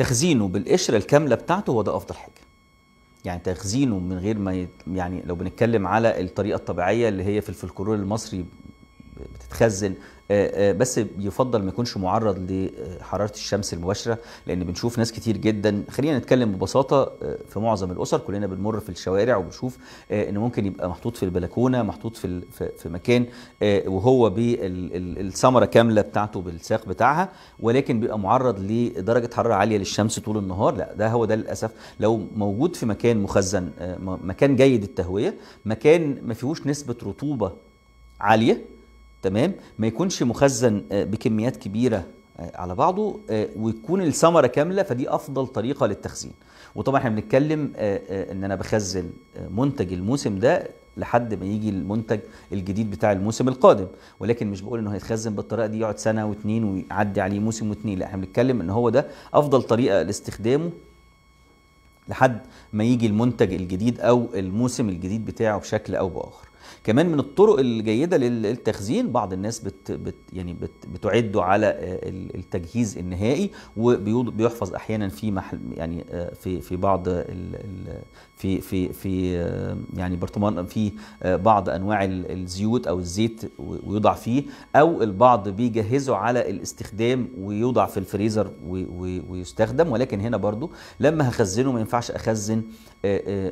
تخزينه بالقشره الكامله بتاعته هو ده افضل حاجه يعني تخزينه من غير ما يت... يعني لو بنتكلم على الطريقه الطبيعيه اللي هي في الفلكلور المصري بتتخزن آه، آه، بس يفضل ما يكونش معرض لحراره الشمس المباشره لان بنشوف ناس كتير جدا خلينا نتكلم ببساطه آه، في معظم الاسر كلنا بنمر في الشوارع وبنشوف ان ممكن يبقى محطوط في البلكونه محطوط في في مكان وهو بالثمره كامله بتاعته بالساق بتاعها ولكن بيبقى معرض لدرجه حراره عاليه للشمس طول النهار لا ده هو ده للاسف لو موجود في مكان مخزن مكان جيد التهويه مكان ما فيهوش نسبه رطوبه عاليه تمام ما يكونش مخزن آه، بكميات كبيره آه، على بعضه آه، وتكون الثمره كامله فدي افضل طريقه للتخزين وطبعا احنا بنتكلم ان انا بخزن منتج الموسم ده لحد ما يجي المنتج الجديد بتاع الموسم القادم ولكن مش بقول انه هيتخزن بالطريقه دي يقعد سنه واتنين ويعدي عليه موسم واتنين لا احنا بنتكلم ان هو ده افضل طريقه لاستخدامه لحد ما يجي المنتج الجديد او الموسم الجديد بتاعه بشكل او باخر كمان من الطرق الجيده للتخزين بعض الناس بت بت يعني بت بتعده على آه، التجهيز النهائي وبيحفظ احيانا في محل يعني آه، في في بعض في في في آه، يعني برطمان في بعض انواع الزيوت او الزيت ويوضع فيه او البعض بيجهزه على الاستخدام ويوضع في الفريزر ويستخدم ولكن هنا برضو لما هخزنه ما ينفعش اخزن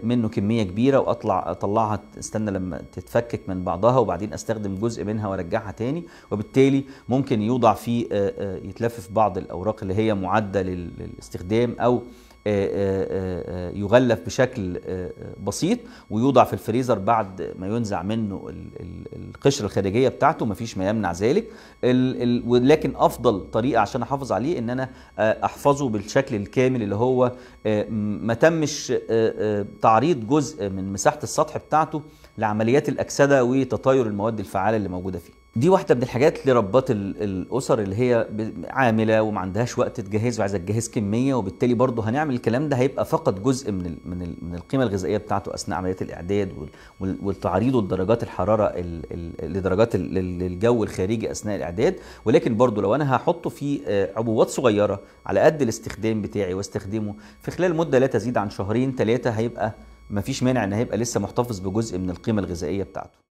منه كميه كبيره واطلع اطلعها استنى لما تتفكك من بعضها وبعدين استخدم جزء منها وارجعها تاني وبالتالي ممكن يوضع فيه آه، آه، يتلفف بعض الاوراق اللي هي معده للاستخدام او آه، آه، آه، يغلف بشكل بسيط ويوضع في الفريزر بعد ما ينزع منه القشرة الخارجية بتاعته مفيش ما يمنع ذلك ولكن أفضل طريقة عشان أحافظ عليه إن أنا أحفظه بالشكل الكامل اللي هو ما تمش تعريض جزء من مساحة السطح بتاعته لعمليات الأكسدة وتطاير المواد الفعالة اللي موجودة فيه دي واحده من الحاجات اللي ربات الاسر اللي هي عامله وما عندهاش وقت تجهز وعايزه تجهز كميه وبالتالي برضه هنعمل الكلام ده هيبقى فقط جزء من من من القيمه الغذائيه بتاعته اثناء عمليه الاعداد والتعريض لدرجات الحراره لدرجات للجو الخارجي اثناء الاعداد ولكن برضه لو انا هحطه في آه، عبوات صغيره على قد الاستخدام بتاعي واستخدمه في خلال مده لا تزيد عن شهرين ثلاثه هيبقى مفيش مانع ان هيبقى لسه محتفظ بجزء من القيمه الغذائيه بتاعته